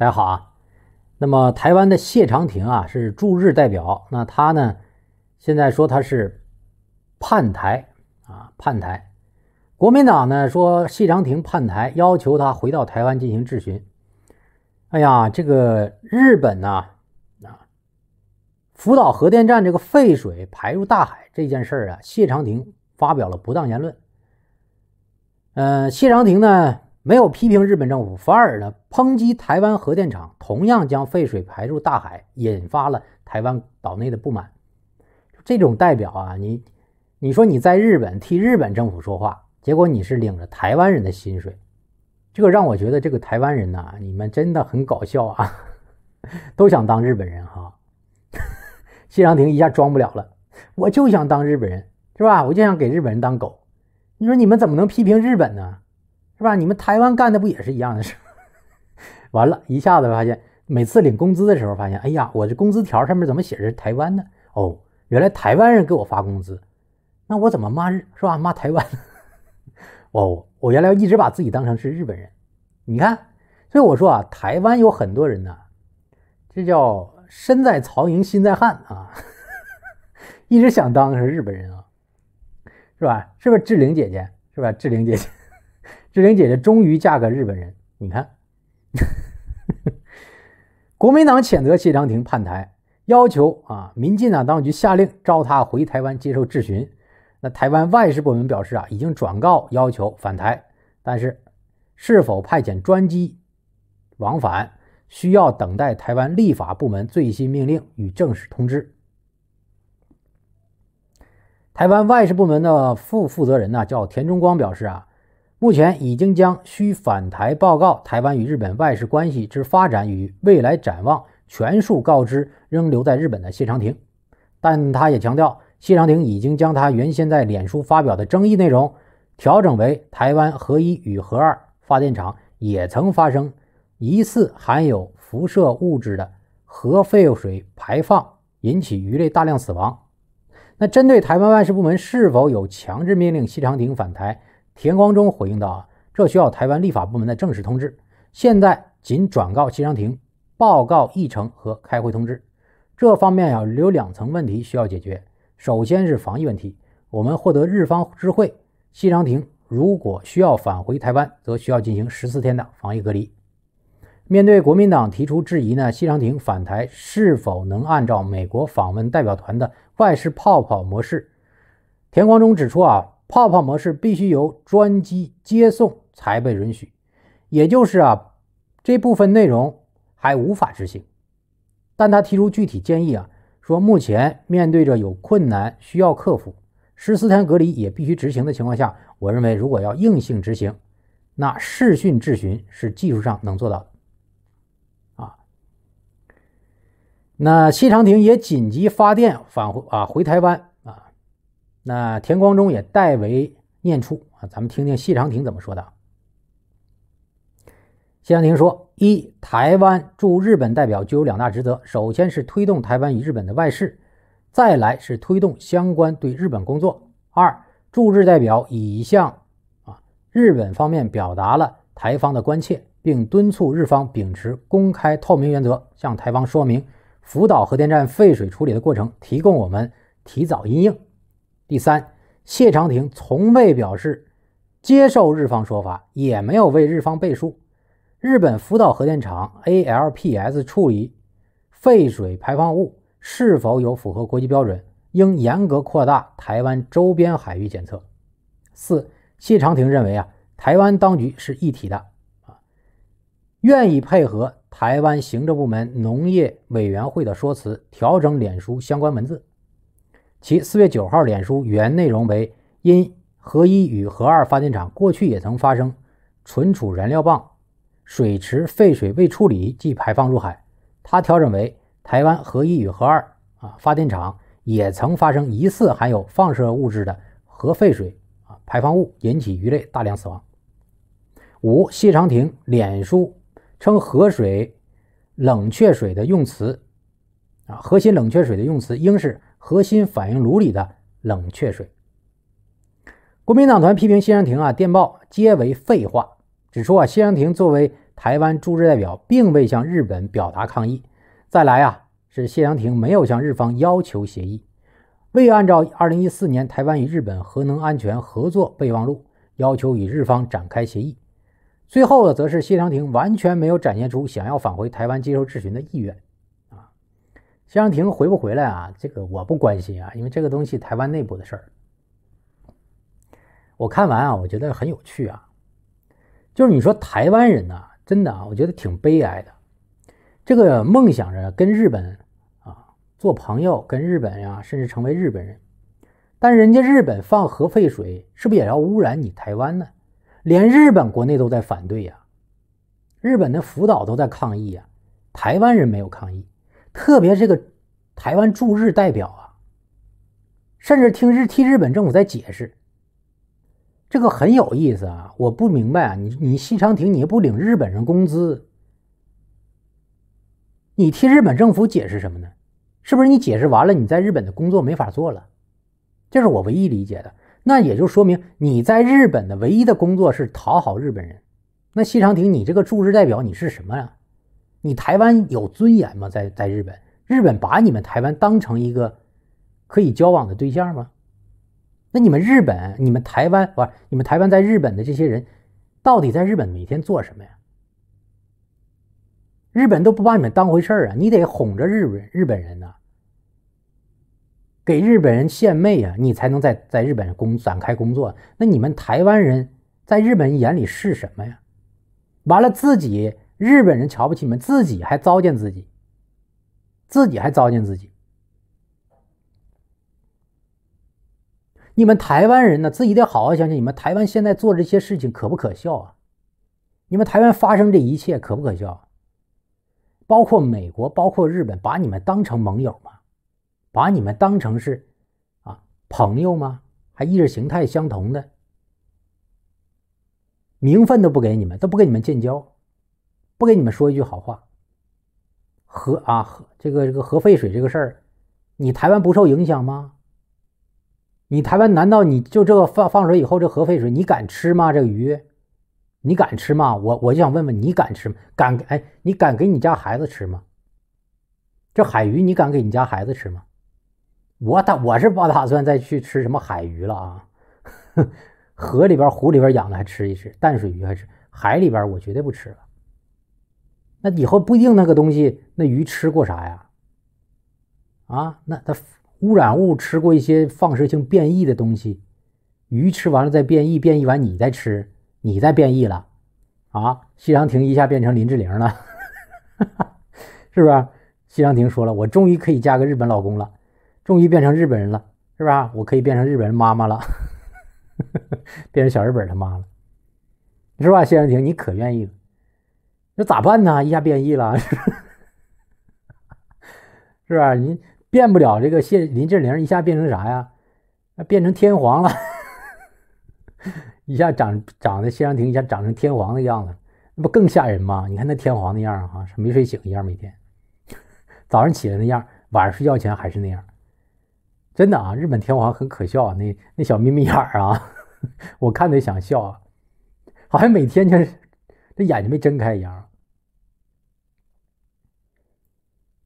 大家好啊，那么台湾的谢长廷啊是驻日代表，那他呢现在说他是叛台啊叛台，国民党呢说谢长廷叛台，要求他回到台湾进行质询。哎呀，这个日本呢啊福岛核电站这个废水排入大海这件事儿啊，谢长廷发表了不当言论。呃，谢长廷呢。没有批评日本政府，反而呢抨击台湾核电厂同样将废水排入大海，引发了台湾岛内的不满。这种代表啊，你你说你在日本替日本政府说话，结果你是领着台湾人的薪水，这个让我觉得这个台湾人呐，你们真的很搞笑啊，都想当日本人哈。谢长廷一下装不了了，我就想当日本人是吧？我就想给日本人当狗。你说你们怎么能批评日本呢？是吧？你们台湾干的不也是一样的事 完了，一下子发现每次领工资的时候，发现哎呀，我这工资条上面怎么写着台湾呢？哦，原来台湾人给我发工资，那我怎么骂日是吧？骂台湾？哦，我原来一直把自己当成是日本人。你看，所以我说啊，台湾有很多人呢，这叫身在曹营心在汉啊，一直想当是日本人啊，是吧？是不是志玲姐姐？是吧？志玲姐姐。志玲姐姐终于嫁个日本人，你看。国民党谴责谢长廷叛台，要求啊，民进党当局下令召他回台湾接受质询。那台湾外事部门表示啊，已经转告要求返台，但是是否派遣专机往返，需要等待台湾立法部门最新命令与正式通知。台湾外事部门的副负责人呢，叫田中光，表示啊。目前已经将需返台报告台湾与日本外事关系之发展与未来展望全数告知仍留在日本的谢长廷，但他也强调，谢长廷已经将他原先在脸书发表的争议内容调整为：台湾核一与核二发电厂也曾发生疑似含有辐射物质的核废水排放，引起鱼类大量死亡。那针对台湾外事部门是否有强制命令谢长廷返台？田光中回应道：“啊，这需要台湾立法部门的正式通知。现在仅转告西长亭报告议程和开会通知。这方面啊，有两层问题需要解决。首先是防疫问题，我们获得日方知会，西长亭如果需要返回台湾，则需要进行十四天的防疫隔离。面对国民党提出质疑呢，西长亭返台是否能按照美国访问代表团的‘外事泡泡’模式？”田光中指出：“啊。”泡泡模式必须由专机接送才被允许，也就是啊这部分内容还无法执行。但他提出具体建议啊，说目前面对着有困难需要克服，十四天隔离也必须执行的情况下，我认为如果要硬性执行，那视讯质询是技术上能做到的啊。那谢长廷也紧急发电返回啊回台湾。那田光中也代为念出啊，咱们听听谢长廷怎么说的。谢长廷说：一，台湾驻日本代表具有两大职责，首先是推动台湾与日本的外事，再来是推动相关对日本工作。二，驻日代表已向啊日本方面表达了台方的关切，并敦促日方秉持公开透明原则，向台方说明福岛核电站废水处理的过程，提供我们提早应应。第三，谢长廷从未表示接受日方说法，也没有为日方背书。日本福岛核电厂 ALPS 处理废水排放物是否有符合国际标准，应严格扩大台湾周边海域检测。四，谢长廷认为啊，台湾当局是一体的啊，愿意配合台湾行政部门农业委员会的说辞，调整脸书相关文字。其四月九号脸书原内容为：因核一与核二发电厂过去也曾发生存储燃料棒水池废水未处理即排放入海。它调整为台湾核一与核二啊发电厂也曾发生疑似含有放射物质的核废水啊排放物引起鱼类大量死亡。五谢长廷脸书称河水冷却水的用词啊核心冷却水的用词应是。核心反应炉里的冷却水。国民党团批评谢长廷啊，电报皆为废话，指出啊，谢长廷作为台湾驻日代表，并未向日本表达抗议。再来啊，是谢长廷没有向日方要求协议，未按照2014年台湾与日本核能安全合作备忘录要求与日方展开协议。最后呢，则是谢长廷完全没有展现出想要返回台湾接受质询的意愿。江婷回不回来啊？这个我不关心啊，因为这个东西台湾内部的事儿。我看完啊，我觉得很有趣啊。就是你说台湾人呢，真的啊，我觉得挺悲哀的。这个梦想着跟日本啊做朋友，跟日本呀甚至成为日本人，但人家日本放核废水，是不是也要污染你台湾呢？连日本国内都在反对呀，日本的福岛都在抗议呀，台湾人没有抗议。特别这个台湾驻日代表啊，甚至听日替日本政府在解释，这个很有意思啊！我不明白啊，你你西长亭，你也不领日本人工资，你替日本政府解释什么呢？是不是你解释完了，你在日本的工作没法做了？这是我唯一理解的。那也就说明你在日本的唯一的工作是讨好日本人。那西长亭，你这个驻日代表，你是什么呀？你台湾有尊严吗？在在日本，日本把你们台湾当成一个可以交往的对象吗？那你们日本、你们台湾，不，你们台湾在日本的这些人，到底在日本每天做什么呀？日本都不把你们当回事儿啊！你得哄着日本日本人呢，给日本人献媚啊，你才能在在日本工展开工作。那你们台湾人在日本眼里是什么呀？完了，自己。日本人瞧不起你们，自己还糟践自己，自己还糟践自己。你们台湾人呢，自己得好好想想，你们台湾现在做这些事情可不可笑啊？你们台湾发生这一切可不可笑？包括美国，包括日本，把你们当成盟友吗？把你们当成是啊朋友吗？还意识形态相同的名分都不给你们，都不跟你们建交。不给你们说一句好话，核啊核，这个这个核废水这个事儿，你台湾不受影响吗？你台湾难道你就这个放放水以后这核废水你敢吃吗？这个鱼，你敢吃吗？我我就想问问你敢吃吗？敢哎，你敢给你家孩子吃吗？这海鱼你敢给你家孩子吃吗？我打我是不打算再去吃什么海鱼了啊！河里边、湖里边养的还吃一吃淡水鱼还吃，海里边我绝对不吃了。那以后不一定那个东西，那鱼吃过啥呀？啊，那它污染物吃过一些放射性变异的东西，鱼吃完了再变异，变异完你再吃，你再变异了，啊，西长亭一下变成林志玲了，是不是？西长亭说了，我终于可以嫁个日本老公了，终于变成日本人了，是不是？我可以变成日本人妈妈了，变成小日本他妈了，是吧？谢长廷，你可愿意？了？这咋办呢？一下变异了，是吧？你变不了这个谢林志玲，一下变成啥呀？那变成天皇了，一下长长得谢长廷，一下长成天皇的样子，那不更吓人吗？你看那天皇那样儿哈，没睡醒一样，每天早上起来那样，晚上睡觉前还是那样，真的啊！日本天皇很可笑啊，那那小眯眯眼儿啊，我看都想笑啊，好像每天就是那眼睛没睁开一样。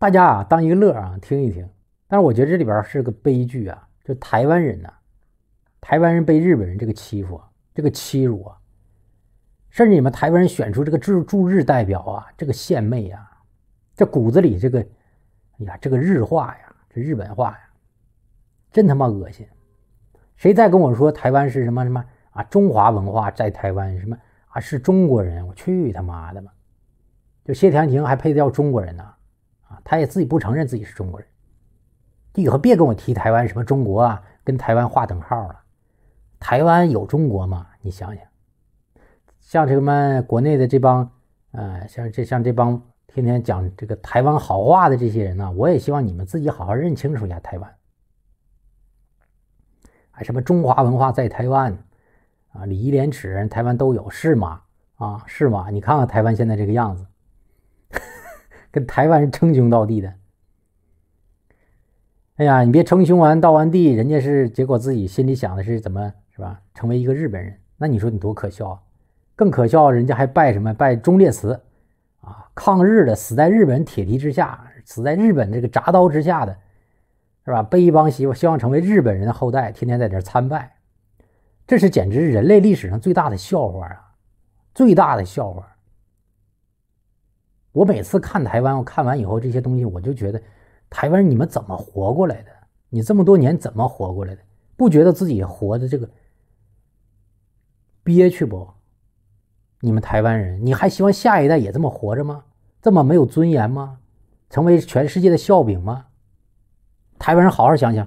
大家啊，当一个乐啊，听一听。但是我觉得这里边是个悲剧啊，就台湾人呢，台湾人被日本人这个欺负啊，这个欺辱啊，甚至你们台湾人选出这个驻驻日代表啊，这个献媚啊，这骨子里这个，哎呀，这个日化呀，这日本化呀，真他妈恶心！谁再跟我说台湾是什么什么啊？中华文化在台湾什么啊？是中国人？我去他妈的吧！就谢天晴还配叫中国人呢？啊，他也自己不承认自己是中国人，以后别跟我提台湾什么中国啊，跟台湾划等号了。台湾有中国吗？你想想，像什么国内的这帮，呃，像这像这帮天天讲这个台湾好话的这些人呢，我也希望你们自己好好认清楚一下台湾。哎，什么中华文化在台湾，啊，礼义廉耻台湾都有是吗？啊，是吗？你看看台湾现在这个样子。跟台湾人称兄道弟的，哎呀，你别称兄完道完弟，人家是结果自己心里想的是怎么是吧？成为一个日本人，那你说你多可笑啊！更可笑，人家还拜什么拜忠烈祠啊？抗日的死在日本铁蹄之下，死在日本这个铡刀之下的，是吧？被一帮希望成为日本人的后代天天在这参拜，这是简直人类历史上最大的笑话啊！最大的笑话。我每次看台湾，我看完以后这些东西，我就觉得，台湾人你们怎么活过来的？你这么多年怎么活过来的？不觉得自己活的这个憋屈不？你们台湾人，你还希望下一代也这么活着吗？这么没有尊严吗？成为全世界的笑柄吗？台湾人好好想想。